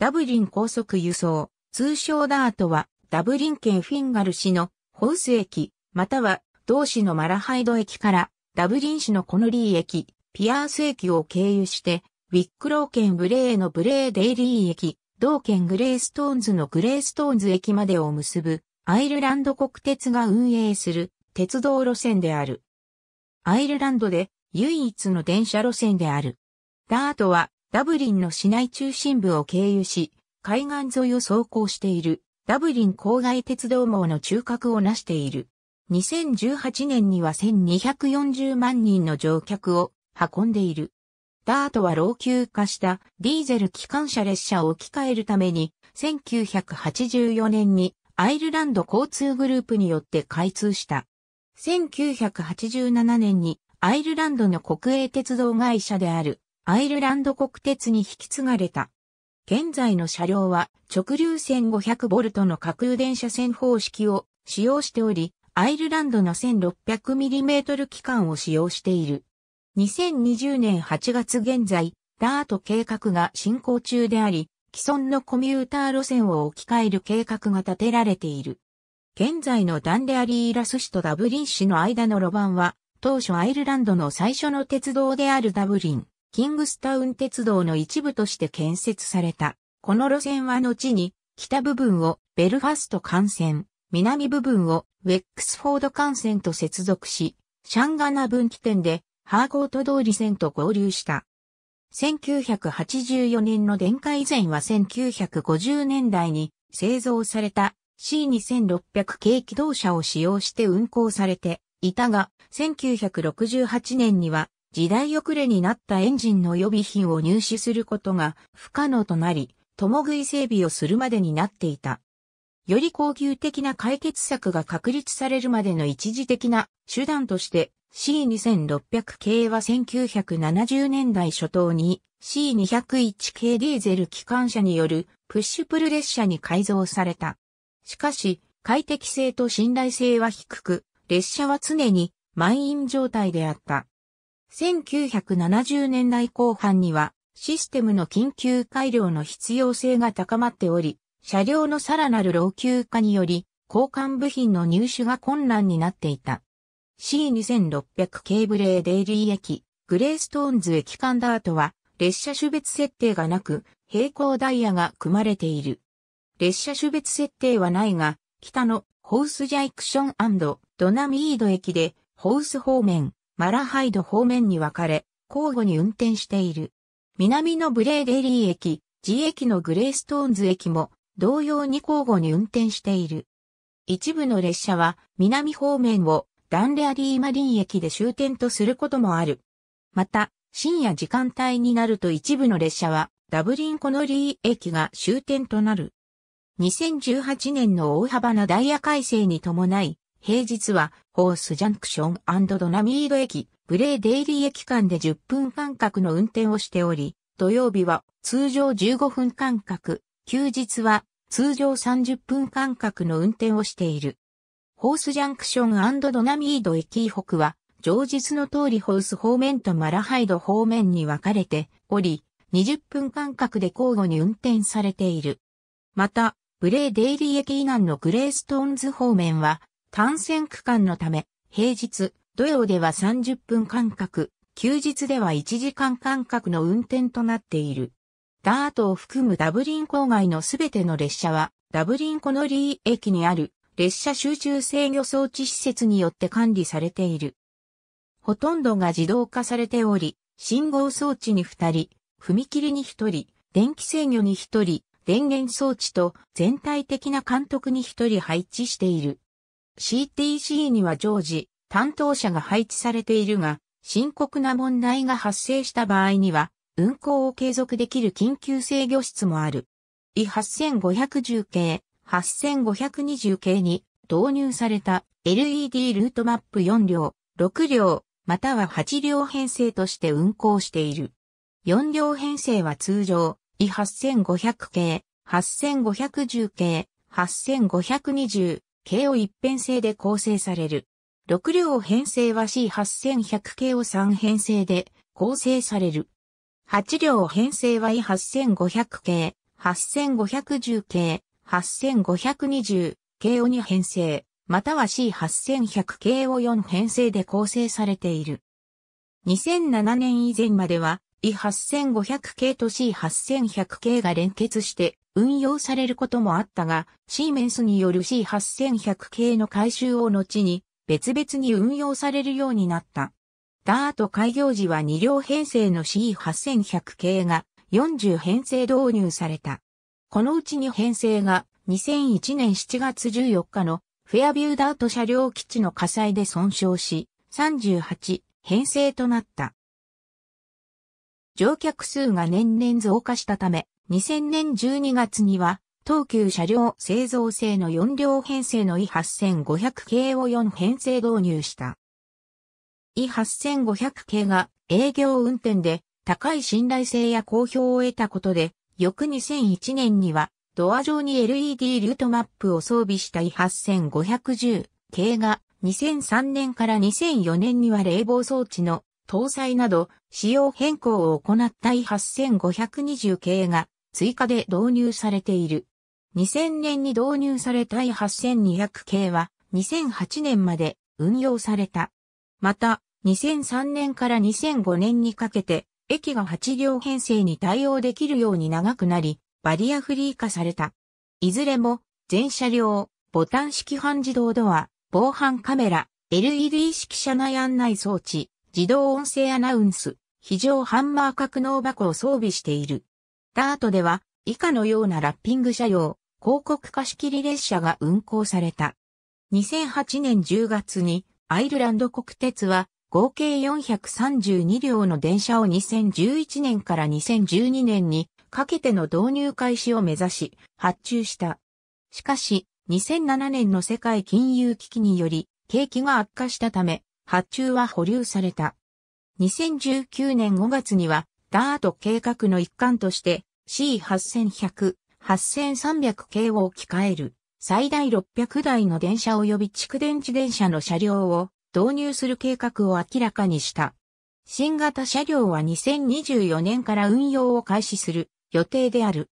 ダブリン高速輸送、通称ダートは、ダブリン県フィンガル市のホース駅、または同市のマラハイド駅から、ダブリン市のコノリー駅、ピアース駅を経由して、ウィックロー県ブレーのブレーデイリー駅、同県グレーストーンズのグレーストーンズ駅までを結ぶ、アイルランド国鉄が運営する鉄道路線である。アイルランドで唯一の電車路線である。ダートはダブリンの市内中心部を経由し、海岸沿いを走行している、ダブリン郊外鉄道網の中核を成している。2018年には1240万人の乗客を運んでいる。ダートは老朽化したディーゼル機関車列車を置き換えるために1984年にアイルランド交通グループによって開通した。1987年にアイルランドの国営鉄道会社であるアイルランド国鉄に引き継がれた。現在の車両は直流線5 0 0トの架空電車線方式を使用しており、アイルランドの 1600mm 機関を使用している。2020年8月現在、ダート計画が進行中であり、既存のコミューター路線を置き換える計画が立てられている。現在のダンレアリーラス市とダブリン市の間の路盤は、当初アイルランドの最初の鉄道であるダブリン、キングスタウン鉄道の一部として建設された。この路線は後に、北部分をベルファスト幹線、南部分をウェックスフォード幹線と接続し、シャンガナ分岐点でハーコート通り線と合流した。1984年の電化以前は1950年代に製造された C2600 系機動車を使用して運行されていたが、1968年には時代遅れになったエンジンの予備品を入手することが不可能となり、共食い整備をするまでになっていた。より恒久的な解決策が確立されるまでの一時的な手段として C2600 系は1970年代初頭に C201 系ディーゼル機関車によるプッシュプル列車に改造された。しかし、快適性と信頼性は低く、列車は常に満員状態であった。1970年代後半にはシステムの緊急改良の必要性が高まっており、車両のさらなる老朽化により、交換部品の入手が困難になっていた。C2600 ーブレーデイリー駅、グレーストーンズ駅間ダートは、列車種別設定がなく、平行ダイヤが組まれている。列車種別設定はないが、北のホースジャイクションドナミード駅で、ホース方面、マラハイド方面に分かれ、交互に運転している。南のブレーデリー駅、G 駅のグレーストーンズ駅も同様に交互に運転している。一部の列車は南方面をダンレアリーマリン駅で終点とすることもある。また、深夜時間帯になると一部の列車はダブリンコノリー駅が終点となる。2018年の大幅なダイヤ改正に伴い、平日はホースジャンクションドナミード駅、ブレーデイリー駅間で10分間隔の運転をしており、土曜日は通常15分間隔、休日は通常30分間隔の運転をしている。ホースジャンクションドナミード駅北は、常日の通りホース方面とマラハイド方面に分かれており、20分間隔で交互に運転されている。また、ブレーデイリー駅以南のグレーストーンズ方面は、単線区間のため、平日、土曜では30分間隔、休日では1時間間隔の運転となっている。ダートを含むダブリン郊外のすべての列車は、ダブリンコノリー駅にある列車集中制御装置施設によって管理されている。ほとんどが自動化されており、信号装置に2人、踏切に1人、電気制御に1人、電源装置と全体的な監督に1人配置している。CTC には常時、担当者が配置されているが、深刻な問題が発生した場合には、運行を継続できる緊急制御室もある。E 8510系、8520系に導入された LED ルートマップ4両、6両、または8両編成として運行している。4両編成は通常、E8500 系、8510系、8520、形を一変性で構成される。六両編成は C8100 系を三編成で構成される。八両編成は E8500 系、8510系、8520系を二編成、または C8100 系を四編成で構成されている。2007年以前までは E8500 系と C8100 系が連結して運用されることもあったが、シーメンスによる C8100 系の改修を後に別々に運用されるようになった。ダート開業時は2両編成の C8100 系が40編成導入された。このうち2編成が2001年7月14日のフェアビューダート車両基地の火災で損傷し、38編成となった。乗客数が年々増加したため、2000年12月には、東急車両製造製の4両編成の E8500 系を4編成導入した。E8500 系が営業運転で高い信頼性や好評を得たことで、翌2001年にはドア上に LED ルートマップを装備した e 8510系が2003年から2004年には冷房装置の搭載など仕様変更を行った I8520 系が追加で導入されている。2000年に導入された I8200 系は2008年まで運用された。また、2003年から2005年にかけて、駅が8両編成に対応できるように長くなり、バリアフリー化された。いずれも、全車両、ボタン式半自動ドア、防犯カメラ、LED 式車内案内装置、自動音声アナウンス、非常ハンマー格納箱を装備している。ダートでは、以下のようなラッピング車用、広告貸し切り列車が運行された。2008年10月に、アイルランド国鉄は、合計432両の電車を2011年から2012年にかけての導入開始を目指し、発注した。しかし、2007年の世界金融危機により、景気が悪化したため、発注は保留された。2019年5月には、ダート計画の一環として C8100、8300系を置き換える最大600台の電車及び蓄電池電車の車両を導入する計画を明らかにした。新型車両は2024年から運用を開始する予定である。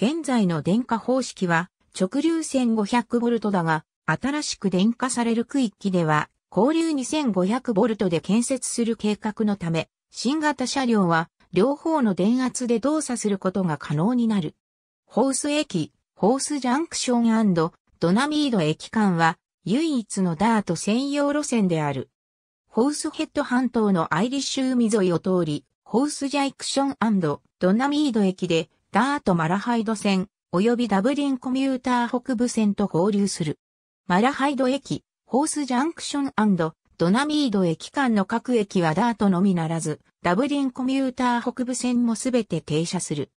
現在の電化方式は直流線 500V だが、新しく電化される区域では交流2500ボルトで建設する計画のため、新型車両は両方の電圧で動作することが可能になる。ホース駅、ホースジャンクションドナミード駅間は唯一のダート専用路線である。ホースヘッド半島のアイリッシュ海沿いを通り、ホースジャイクションドナミード駅でダートマラハイド線及びダブリンコミューター北部線と合流する。マラハイド駅、ホースジャンクションドナミード駅間の各駅はダートのみならず、ダブリンコミューター北部線もすべて停車する。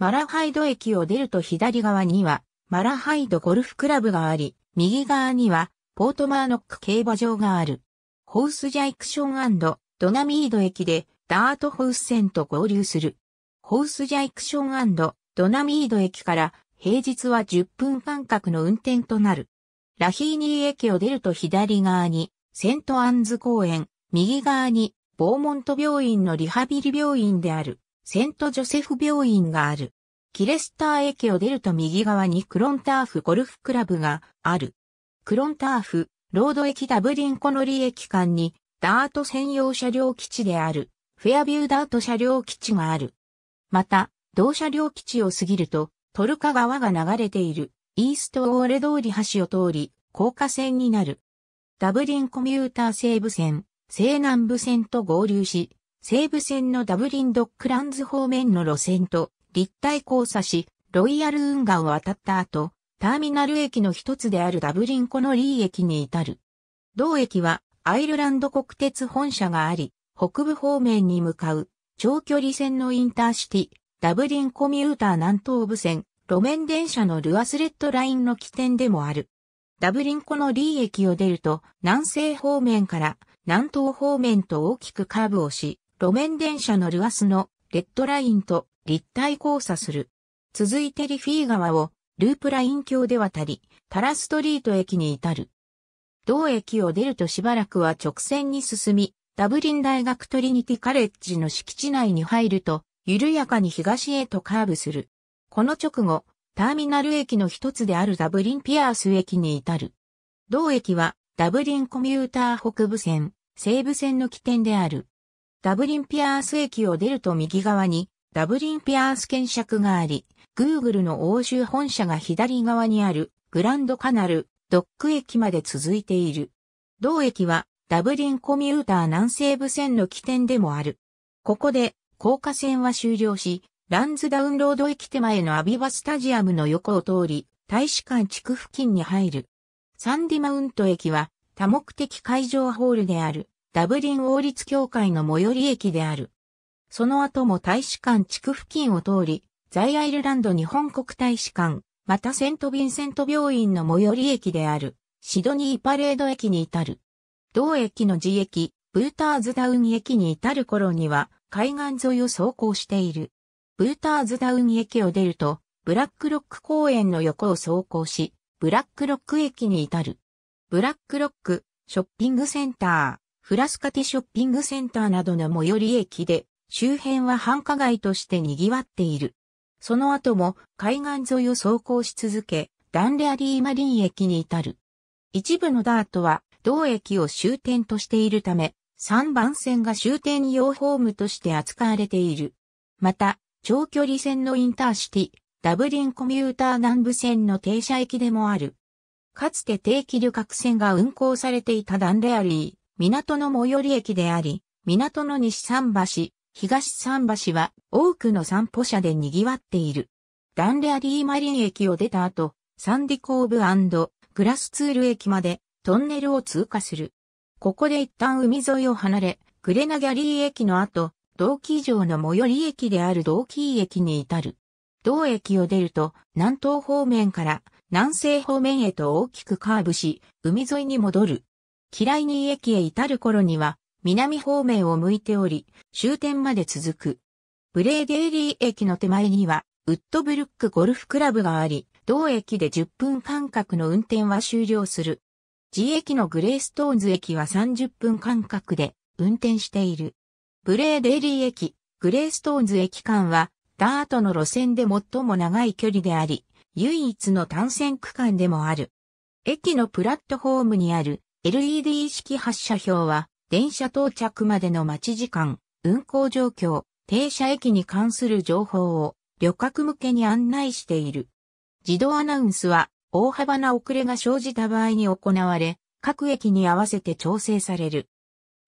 マラハイド駅を出ると左側には、マラハイドゴルフクラブがあり、右側には、ポートマーノック競馬場がある。ホースジャイクションドナミード駅で、ダートホース線と合流する。ホースジャイクションドナミード駅から、平日は10分間隔の運転となる。ラヒーニー駅を出ると左側に、セントアンズ公園、右側に、ボーモント病院のリハビリ病院である、セントジョセフ病院がある。キレスター駅を出ると右側にクロンターフゴルフクラブがある。クロンターフ、ロード駅ダブリンコノリ駅間に、ダート専用車両基地である、フェアビューダート車両基地がある。また、同車両基地を過ぎると、トルカ川が流れているイーストオーレ通り橋を通り、高架線になる。ダブリンコミューター西部線、西南部線と合流し、西部線のダブリンドックランズ方面の路線と立体交差し、ロイヤル運河を渡った後、ターミナル駅の一つであるダブリンコのリー駅に至る。同駅はアイルランド国鉄本社があり、北部方面に向かう長距離線のインターシティ、ダブリンコミューター南東部線、路面電車のルアスレッドラインの起点でもある。ダブリン湖のリー駅を出ると、南西方面から南東方面と大きくカーブをし、路面電車のルアスのレッドラインと立体交差する。続いてリフィー川をループライン橋で渡り、タラストリート駅に至る。同駅を出るとしばらくは直線に進み、ダブリン大学トリニティカレッジの敷地内に入ると、緩やかに東へとカーブする。この直後、ターミナル駅の一つであるダブリンピアース駅に至る。同駅はダブリンコミューター北部線、西部線の起点である。ダブリンピアース駅を出ると右側にダブリンピアース検索があり、Google の欧州本社が左側にあるグランドカナル、ドック駅まで続いている。同駅はダブリンコミューター南西部線の起点でもある。ここで、高架線は終了し、ランズダウンロード駅手前のアビバスタジアムの横を通り、大使館地区付近に入る。サンディマウント駅は多目的会場ホールであるダブリン王立協会の最寄り駅である。その後も大使館地区付近を通り、在アイルランド日本国大使館、またセントヴィンセント病院の最寄り駅であるシドニーパレード駅に至る。同駅の自駅、ブーターズダウン駅に至る頃には海岸沿いを走行している。ブーターズダウン駅を出ると、ブラックロック公園の横を走行し、ブラックロック駅に至る。ブラックロック、ショッピングセンター、フラスカティショッピングセンターなどの最寄り駅で、周辺は繁華街として賑わっている。その後も海岸沿いを走行し続け、ダンレアリーマリン駅に至る。一部のダートは、同駅を終点としているため、3番線が終点用ホームとして扱われている。また、長距離線のインターシティ、ダブリンコミューター南部線の停車駅でもある。かつて定期旅客船が運行されていたダンレアリー、港の最寄り駅であり、港の西桟橋、東桟橋は多くの散歩者で賑わっている。ダンレアリーマリン駅を出た後、サンディコーブグラスツール駅までトンネルを通過する。ここで一旦海沿いを離れ、グレナギャリー駅の後、同期城の最寄り駅である同期駅に至る。同駅を出ると、南東方面から南西方面へと大きくカーブし、海沿いに戻る。嫌いに駅へ至る頃には、南方面を向いており、終点まで続く。ブレーデーリー駅の手前には、ウッドブルックゴルフクラブがあり、同駅で10分間隔の運転は終了する。G 駅のグレーストーンズ駅は30分間隔で運転している。ブレーデリー駅、グレーストーンズ駅間は、ダートの路線で最も長い距離であり、唯一の単線区間でもある。駅のプラットフォームにある LED 式発車表は、電車到着までの待ち時間、運行状況、停車駅に関する情報を旅客向けに案内している。自動アナウンスは大幅な遅れが生じた場合に行われ、各駅に合わせて調整される。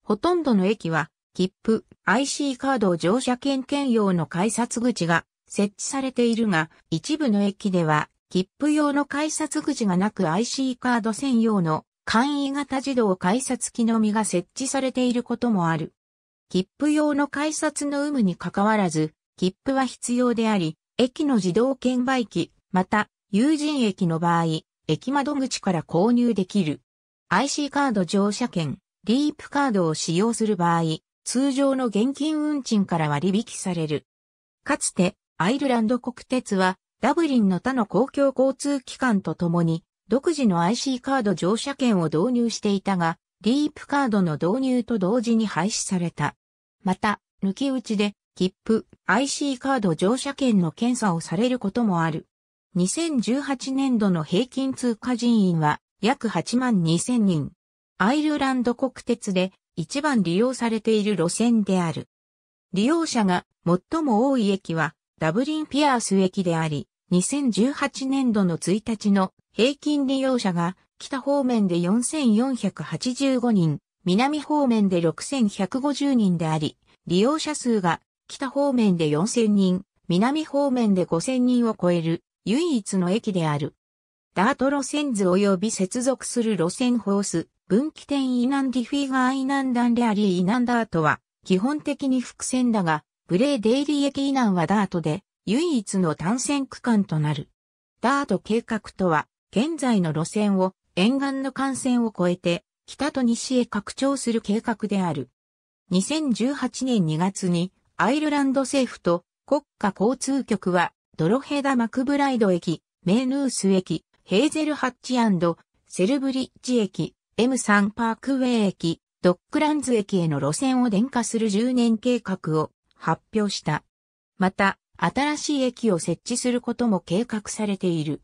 ほとんどの駅は切符、IC カード乗車券兼用の改札口が設置されているが、一部の駅では、切符用の改札口がなく IC カード専用の簡易型自動改札機のみが設置されていることもある。切符用の改札の有無に関わらず、切符は必要であり、駅の自動券売機、また、有人駅の場合、駅窓口から購入できる。IC カード乗車券、リープカードを使用する場合、通常の現金運賃から割引される。かつて、アイルランド国鉄は、ダブリンの他の公共交通機関とともに、独自の IC カード乗車券を導入していたが、リープカードの導入と同時に廃止された。また、抜き打ちで、切符、IC カード乗車券の検査をされることもある。2018年度の平均通過人員は約8万2000人。アイルランド国鉄で一番利用されている路線である。利用者が最も多い駅はダブリンピアース駅であり、2018年度の1日の平均利用者が北方面で4485人、南方面で6150人であり、利用者数が北方面で4000人、南方面で5000人を超える唯一の駅である。ダート路線図及び接続する路線ホース、分岐点イナンディフィガーイナンダンレアリーイナンダートは、基本的に伏線だが、ブレーデイリー駅イナンはダートで、唯一の単線区間となる。ダート計画とは、現在の路線を沿岸の幹線を越えて、北と西へ拡張する計画である。2018年2月に、アイルランド政府と国家交通局は、ドロヘダ・マクブライド駅、メーヌース駅、ヘーゼルハッチセルブリッジ駅、M3 パークウェイ駅、ドックランズ駅への路線を電化する10年計画を発表した。また、新しい駅を設置することも計画されている。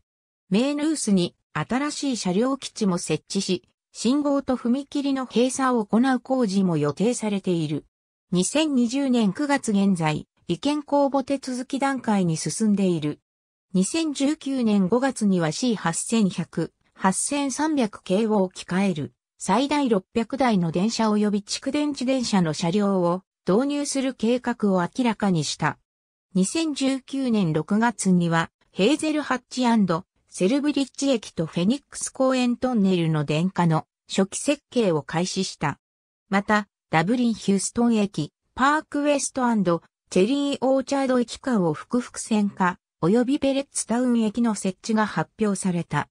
メーヌースに新しい車両基地も設置し、信号と踏切の閉鎖を行う工事も予定されている。2020年9月現在、意見公募手続き段階に進んでいる。2019年5月には C8100、8300系を置き換える、最大600台の電車及び蓄電池電車の車両を導入する計画を明らかにした。2019年6月には、ヘーゼルハッチセルブリッジ駅とフェニックス公園トンネルの電化の初期設計を開始した。また、ダブリン・ヒューストン駅、パークウェストチェリー・オーチャード駅間を複々線化、及びペレッツタウン駅の設置が発表された。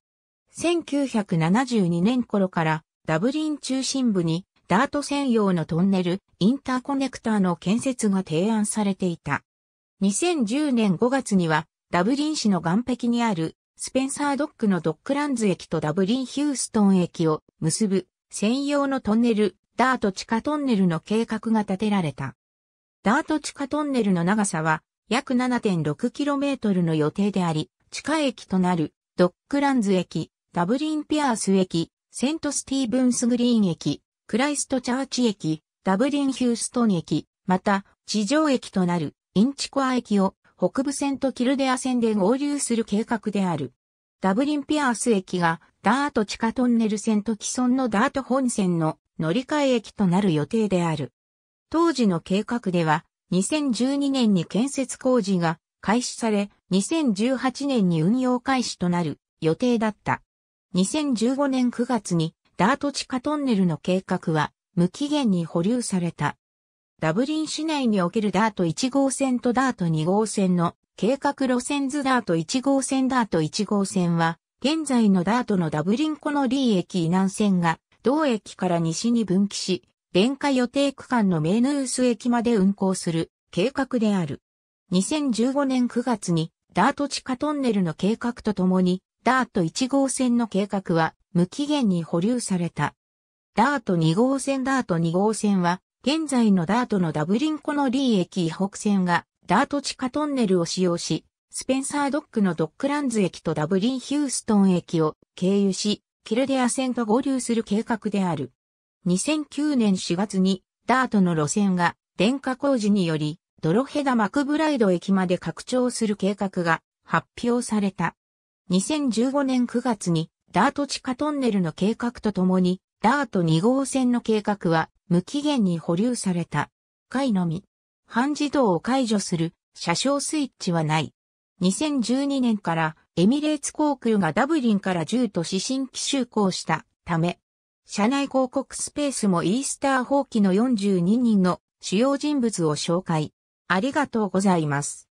1972年頃からダブリン中心部にダート専用のトンネル、インターコネクターの建設が提案されていた。2010年5月にはダブリン市の岸壁にあるスペンサードックのドックランズ駅とダブリンヒューストン駅を結ぶ専用のトンネル、ダート地下トンネルの計画が立てられた。ダート地下トンネルの長さは約 7.6km の予定であり、地下駅となるドックランズ駅、ダブリンピアース駅、セントスティーブンスグリーン駅、クライストチャーチ駅、ダブリンヒューストン駅、また地上駅となるインチコア駅を北部線とキルデア線で合流する計画である。ダブリンピアース駅がダート地下トンネル線と既存のダート本線の乗り換え駅となる予定である。当時の計画では2012年に建設工事が開始され、2018年に運用開始となる予定だった。2015年9月にダート地下トンネルの計画は無期限に保留された。ダブリン市内におけるダート1号線とダート2号線の計画路線図ダート1号線ダート1号線は現在のダートのダブリンコのリー駅南線が同駅から西に分岐し、電化予定区間のメーヌース駅まで運行する計画である。2015年9月にダート地下トンネルの計画とともにダート1号線の計画は無期限に保留された。ダート2号線ダート2号線は現在のダートのダブリンコのリー駅北線がダート地下トンネルを使用し、スペンサードックのドックランズ駅とダブリンヒューストン駅を経由し、キルデア線と合流する計画である。2009年4月にダートの路線が電化工事によりドロヘダ・マクブライド駅まで拡張する計画が発表された。2015年9月にダート地下トンネルの計画とともにダート2号線の計画は無期限に保留された。回のみ。半自動を解除する車掌スイッチはない。2012年からエミレーツ航空がダブリンから10都市新規就航したため、社内広告スペースもイースター放棄の42人の主要人物を紹介。ありがとうございます。